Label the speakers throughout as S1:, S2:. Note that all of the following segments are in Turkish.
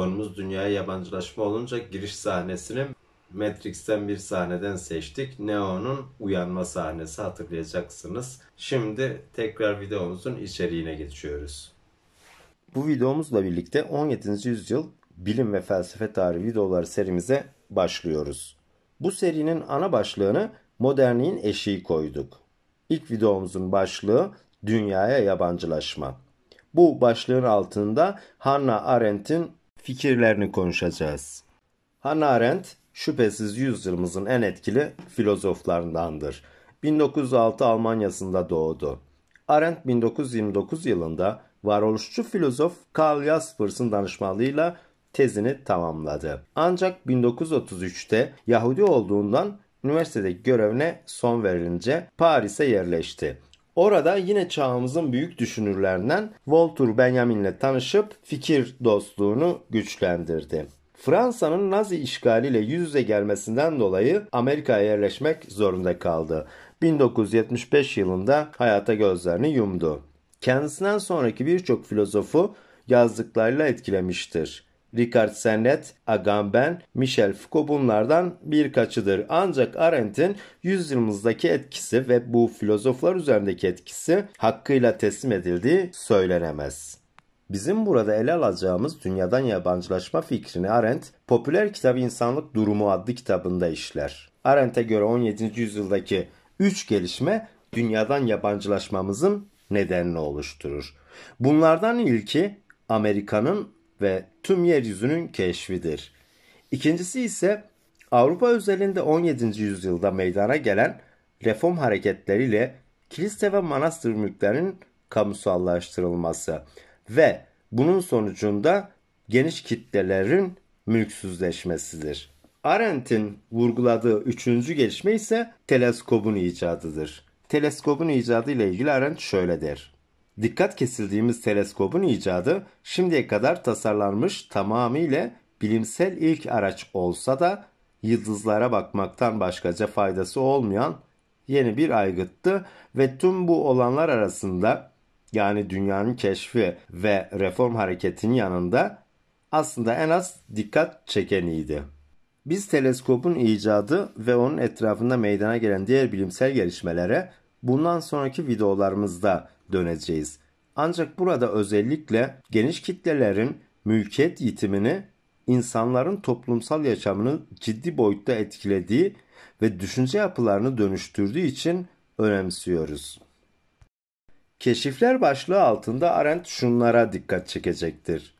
S1: Konumuz dünyaya yabancılaşma olunca giriş sahnesini Matrix'ten bir sahneden seçtik. Neo'nun uyanma sahnesi hatırlayacaksınız. Şimdi tekrar videomuzun içeriğine geçiyoruz. Bu videomuzla birlikte 17. yüzyıl bilim ve felsefe tarihi videoları serimize başlıyoruz. Bu serinin ana başlığını modernliğin eşiği koyduk. İlk videomuzun başlığı dünyaya yabancılaşma. Bu başlığın altında Hannah Arendt'in fikirlerini konuşacağız. Hannah Arendt şüphesiz yüzyılımızın en etkili filozoflarındandır. 1906 Almanya'sında doğdu. Arendt 1929 yılında varoluşçu filozof Karl Jaspers'ın danışmanlığıyla tezini tamamladı. Ancak 1933'te Yahudi olduğundan üniversitedeki görevine son verilince Paris'e yerleşti. Orada yine çağımızın büyük düşünürlerinden Walter Benjamin'le tanışıp fikir dostluğunu güçlendirdi. Fransa'nın Nazi işgaliyle yüz yüze gelmesinden dolayı Amerika'ya yerleşmek zorunda kaldı. 1975 yılında hayata gözlerini yumdu. Kendisinden sonraki birçok filozofu yazdıklarıyla etkilemiştir. Richard Sennett, Agamben, Michel Foucault bunlardan birkaçıdır. Ancak Arendt'in yüzyılımızdaki etkisi ve bu filozoflar üzerindeki etkisi hakkıyla teslim edildiği söylenemez. Bizim burada ele alacağımız dünyadan yabancılaşma fikrini Arendt, popüler kitap İnsanlık Durumu adlı kitabında işler. Arendt'e göre 17. yüzyıldaki 3 gelişme dünyadan yabancılaşmamızın nedenini oluşturur. Bunlardan ilki Amerika'nın ve tüm yeryüzünün keşfidir. İkincisi ise Avrupa özelinde 17. yüzyılda meydana gelen reform hareketleriyle kilise ve manastır mülklerinin kamusallaştırılması ve bunun sonucunda geniş kitlelerin mülksüzleşmesidir. Arendt'in vurguladığı üçüncü gelişme ise teleskobun icadıdır. Teleskobun icadı ile ilgili Arendt şöyle der. Dikkat kesildiğimiz teleskobun icadı şimdiye kadar tasarlanmış tamamıyla bilimsel ilk araç olsa da yıldızlara bakmaktan başkaca faydası olmayan yeni bir aygıttı ve tüm bu olanlar arasında yani dünyanın keşfi ve reform hareketinin yanında aslında en az dikkat çekeniydi. Biz teleskopun icadı ve onun etrafında meydana gelen diğer bilimsel gelişmelere bundan sonraki videolarımızda döneceğiz. Ancak burada özellikle geniş kitlelerin mülkiyet yitimini insanların toplumsal yaşamını ciddi boyutta etkilediği ve düşünce yapılarını dönüştürdüğü için önemsiyoruz. Keşifler başlığı altında Arendt şunlara dikkat çekecektir.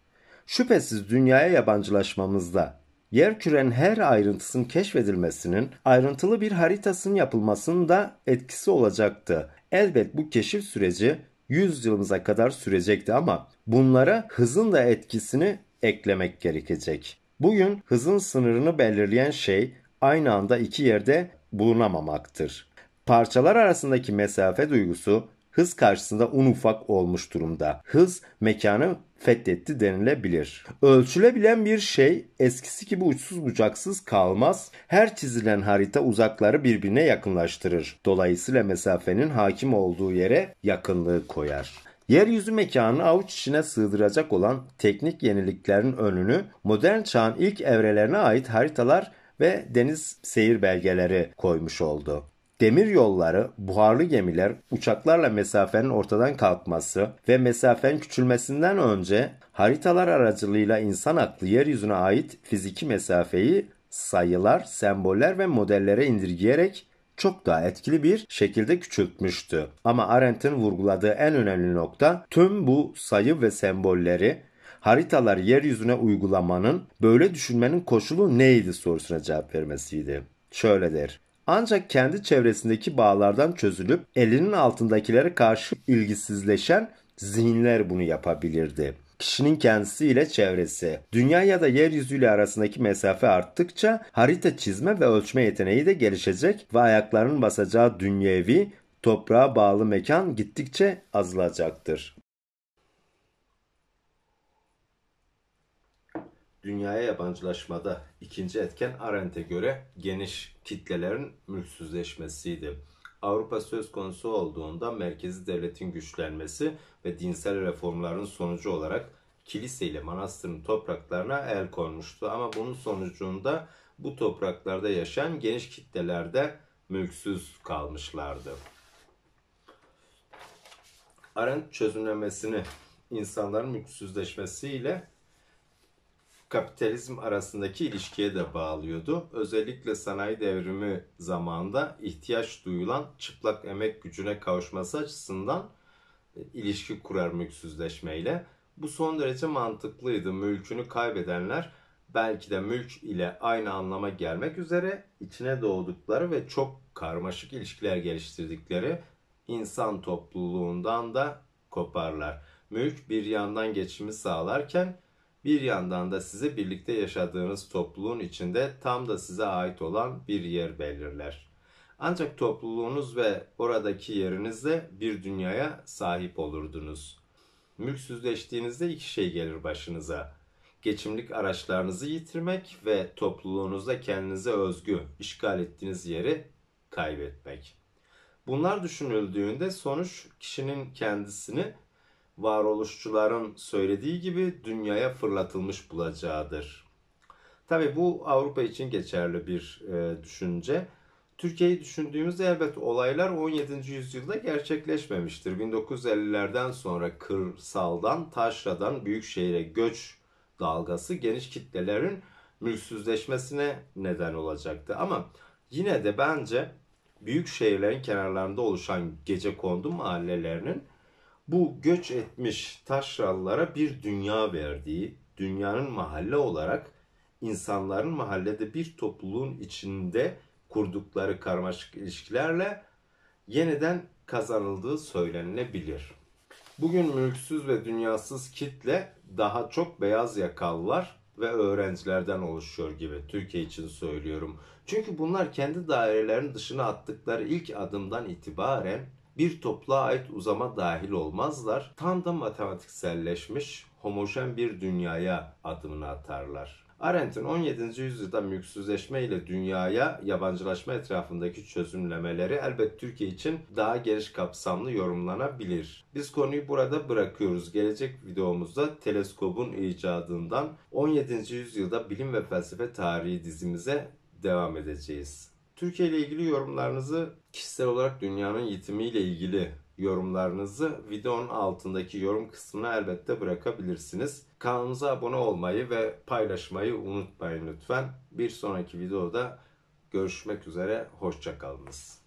S1: Şüphesiz dünyaya yabancılaşmamızda Yerkürenin her ayrıntısının keşfedilmesinin, ayrıntılı bir haritasının yapılmasının da etkisi olacaktı. Elbet bu keşif süreci 100 yılımıza kadar sürecekti ama bunlara hızın da etkisini eklemek gerekecek. Bugün hızın sınırını belirleyen şey aynı anda iki yerde bulunamamaktır. Parçalar arasındaki mesafe duygusu hız karşısında un ufak olmuş durumda. Hız mekanı fethetti denilebilir. Ölçülebilen bir şey eskisi gibi uçsuz bucaksız kalmaz. Her çizilen harita uzakları birbirine yakınlaştırır. Dolayısıyla mesafenin hakim olduğu yere yakınlığı koyar. Yeryüzü mekanını avuç içine sığdıracak olan teknik yeniliklerin önünü modern çağın ilk evrelerine ait haritalar ve deniz seyir belgeleri koymuş oldu. Demir yolları, buharlı gemiler, uçaklarla mesafenin ortadan kalkması ve mesafenin küçülmesinden önce haritalar aracılığıyla insan aklı yeryüzüne ait fiziki mesafeyi sayılar, semboller ve modellere indirgeyerek çok daha etkili bir şekilde küçültmüştü. Ama Arendt'in vurguladığı en önemli nokta tüm bu sayı ve sembolleri haritalar yeryüzüne uygulamanın böyle düşünmenin koşulu neydi sorusuna cevap vermesiydi. Şöyle der ancak kendi çevresindeki bağlardan çözülüp elinin altındakilere karşı ilgisizleşen zihinler bunu yapabilirdi. Kişinin kendisiyle çevresi. Dünya ya da yeryüzüyle arasındaki mesafe arttıkça harita çizme ve ölçme yeteneği de gelişecek ve ayaklarının basacağı dünyevi, toprağa bağlı mekan gittikçe azalacaktır. dünyaya yabancılaşmada ikinci etken Arendt'e göre geniş kitlelerin mülksüzleşmesiydi. Avrupa söz konusu olduğunda merkezi devletin güçlenmesi ve dinsel reformların sonucu olarak kilise ile manastırın topraklarına el konmuştu. Ama bunun sonucunda bu topraklarda yaşayan geniş kitlelerde mülksüz kalmışlardı. Arendt çözümlemesini insanların mülksüzleşmesiyle kapitalizm arasındaki ilişkiye de bağlıyordu. Özellikle sanayi devrimi zamanında ihtiyaç duyulan çıplak emek gücüne kavuşması açısından e, ilişki kurar mülksüzleşmeyle. Bu son derece mantıklıydı. Mülkünü kaybedenler belki de mülk ile aynı anlama gelmek üzere içine doğdukları ve çok karmaşık ilişkiler geliştirdikleri insan topluluğundan da koparlar. Mülk bir yandan geçimi sağlarken bir yandan da sizi birlikte yaşadığınız topluluğun içinde tam da size ait olan bir yer belirler. Ancak topluluğunuz ve oradaki yerinizle bir dünyaya sahip olurdunuz. Mülksüzleştiğinizde iki şey gelir başınıza. Geçimlik araçlarınızı yitirmek ve topluluğunuzda kendinize özgü, işgal ettiğiniz yeri kaybetmek. Bunlar düşünüldüğünde sonuç kişinin kendisini varoluşçuların söylediği gibi dünyaya fırlatılmış bulacağıdır. Tabi bu Avrupa için geçerli bir e, düşünce. Türkiye'yi düşündüğümüzde elbet olaylar 17. yüzyılda gerçekleşmemiştir. 1950'lerden sonra kırsaldan, taşradan büyük şehire göç dalgası geniş kitlelerin mülksüzleşmesine neden olacaktı. Ama yine de bence büyük şehirlerin kenarlarında oluşan gece kondu mahallelerinin bu göç etmiş taşralılara bir dünya verdiği, dünyanın mahalle olarak insanların mahallede bir topluluğun içinde kurdukları karmaşık ilişkilerle yeniden kazanıldığı söylenilebilir. Bugün mülksüz ve dünyasız kitle daha çok beyaz yakalılar ve öğrencilerden oluşuyor gibi Türkiye için söylüyorum. Çünkü bunlar kendi dairelerinin dışına attıkları ilk adımdan itibaren bir topluğa ait uzama dahil olmazlar. Tam da matematikselleşmiş, homojen bir dünyaya adımını atarlar. Arendt'in 17. yüzyılda mülksüzleşme ile dünyaya yabancılaşma etrafındaki çözümlemeleri elbet Türkiye için daha geniş kapsamlı yorumlanabilir. Biz konuyu burada bırakıyoruz. Gelecek videomuzda teleskobun icadından 17. yüzyılda bilim ve felsefe tarihi dizimize devam edeceğiz. Türkiye ile ilgili yorumlarınızı kişisel olarak dünyanın yitimiyle ilgili yorumlarınızı videonun altındaki yorum kısmına elbette bırakabilirsiniz. Kanalımıza abone olmayı ve paylaşmayı unutmayın lütfen. Bir sonraki videoda görüşmek üzere, hoşçakalınız.